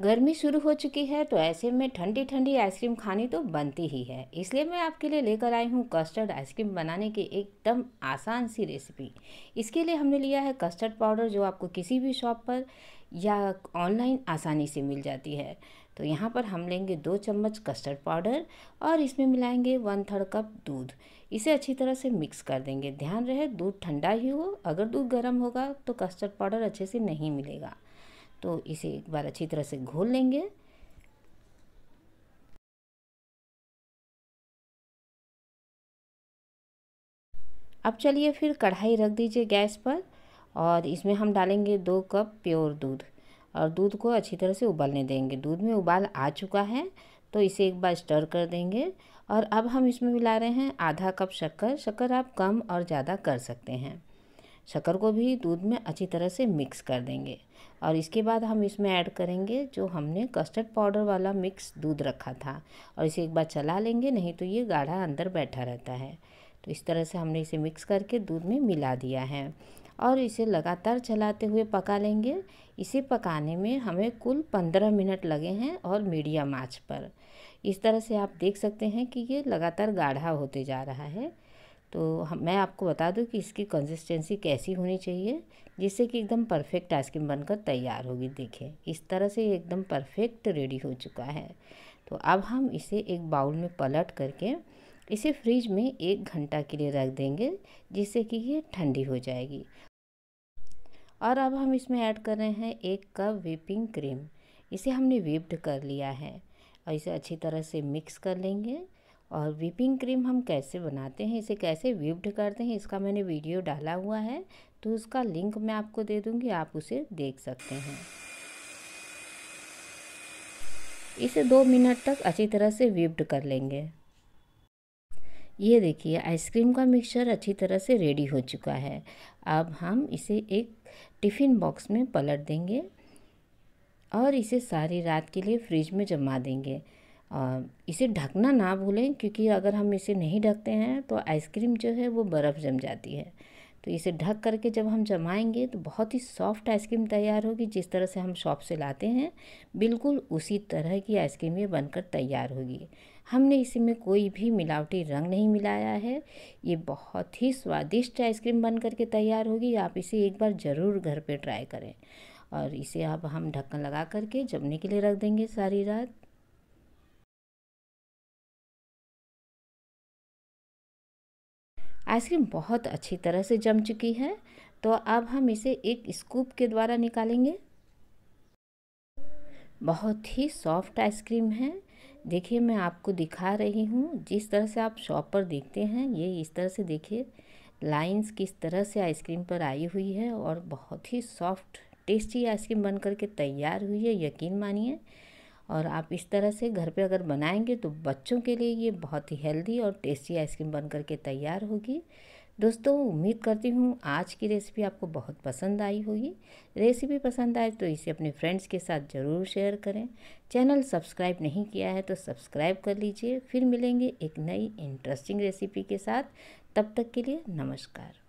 गर्मी शुरू हो चुकी है तो ऐसे में ठंडी ठंडी आइसक्रीम खानी तो बनती ही है इसलिए मैं आपके लिए लेकर आई हूँ कस्टर्ड आइसक्रीम बनाने की एकदम आसान सी रेसिपी इसके लिए हमने लिया है कस्टर्ड पाउडर जो आपको किसी भी शॉप पर या ऑनलाइन आसानी से मिल जाती है तो यहाँ पर हम लेंगे दो चम्मच कस्टर्ड पाउडर और इसमें मिलाएंगे वन थर्ड कप दूध इसे अच्छी तरह से मिक्स कर देंगे ध्यान रहे दूध ठंडा ही हो अगर दूध गर्म होगा तो कस्टर्ड पाउडर अच्छे से नहीं मिलेगा तो इसे एक बार अच्छी तरह से घोल लेंगे अब चलिए फिर कढ़ाई रख दीजिए गैस पर और इसमें हम डालेंगे दो कप प्योर दूध और दूध को अच्छी तरह से उबालने देंगे दूध में उबाल आ चुका है तो इसे एक बार स्टर कर देंगे और अब हम इसमें मिला रहे हैं आधा कप शक्कर शक्कर आप कम और ज़्यादा कर सकते हैं शक्कर को भी दूध में अच्छी तरह से मिक्स कर देंगे और इसके बाद हम इसमें ऐड करेंगे जो हमने कस्टर्ड पाउडर वाला मिक्स दूध रखा था और इसे एक बार चला लेंगे नहीं तो ये गाढ़ा अंदर बैठा रहता है तो इस तरह से हमने इसे मिक्स करके दूध में मिला दिया है और इसे लगातार चलाते हुए पका लेंगे इसे पकाने में हमें कुल पंद्रह मिनट लगे हैं और मीडियम आँच पर इस तरह से आप देख सकते हैं कि ये लगातार गाढ़ा होते जा रहा है तो हम मैं आपको बता दूं कि इसकी कंसिस्टेंसी कैसी होनी चाहिए जिससे कि एकदम परफेक्ट आइसक्रीम बनकर तैयार होगी देखें इस तरह से एकदम परफेक्ट रेडी हो चुका है तो अब हम इसे एक बाउल में पलट करके इसे फ्रिज में एक घंटा के लिए रख देंगे जिससे कि ये ठंडी हो जाएगी और अब हम इसमें ऐड कर रहे हैं एक कप व्हीपिंग क्रीम इसे हमने व्हीप्ड कर लिया है और इसे अच्छी तरह से मिक्स कर लेंगे और व्हीपिंग क्रीम हम कैसे बनाते हैं इसे कैसे व्हीप्ड करते हैं इसका मैंने वीडियो डाला हुआ है तो उसका लिंक मैं आपको दे दूँगी आप उसे देख सकते हैं इसे दो मिनट तक अच्छी तरह से व्हीप्ड कर लेंगे ये देखिए आइसक्रीम का मिक्सचर अच्छी तरह से रेडी हो चुका है अब हम इसे एक टिफ़िन बॉक्स में पलट देंगे और इसे सारी रात के लिए फ्रिज में जमा देंगे इसे ढकना ना भूलें क्योंकि अगर हम इसे नहीं ढकते हैं तो आइसक्रीम जो है वो बर्फ़ जम जाती है तो इसे ढक करके जब हम जमाएंगे तो बहुत ही सॉफ्ट आइसक्रीम तैयार होगी जिस तरह से हम शॉप से लाते हैं बिल्कुल उसी तरह की आइसक्रीम ये बनकर तैयार होगी हमने इसी में कोई भी मिलावटी रंग नहीं मिलाया है ये बहुत ही स्वादिष्ट आइसक्रीम बन करके तैयार होगी आप इसे एक बार ज़रूर घर पर ट्राई करें और इसे अब हम ढक्कन लगा करके जमने के लिए रख देंगे सारी रात आइसक्रीम बहुत अच्छी तरह से जम चुकी है तो अब हम इसे एक स्कूप के द्वारा निकालेंगे बहुत ही सॉफ्ट आइसक्रीम है देखिए मैं आपको दिखा रही हूँ जिस तरह से आप शॉप पर देखते हैं ये इस तरह से देखिए लाइंस किस तरह से आइसक्रीम पर आई हुई है और बहुत ही सॉफ्ट टेस्टी आइसक्रीम बन करके तैयार हुई है यकीन मानिए और आप इस तरह से घर पे अगर बनाएंगे तो बच्चों के लिए ये बहुत ही हेल्दी और टेस्टी आइसक्रीम बन के तैयार होगी दोस्तों उम्मीद करती हूँ आज की रेसिपी आपको बहुत पसंद आई होगी रेसिपी पसंद आए तो इसे अपने फ्रेंड्स के साथ ज़रूर शेयर करें चैनल सब्सक्राइब नहीं किया है तो सब्सक्राइब कर लीजिए फिर मिलेंगे एक नई इंटरेस्टिंग रेसिपी के साथ तब तक के लिए नमस्कार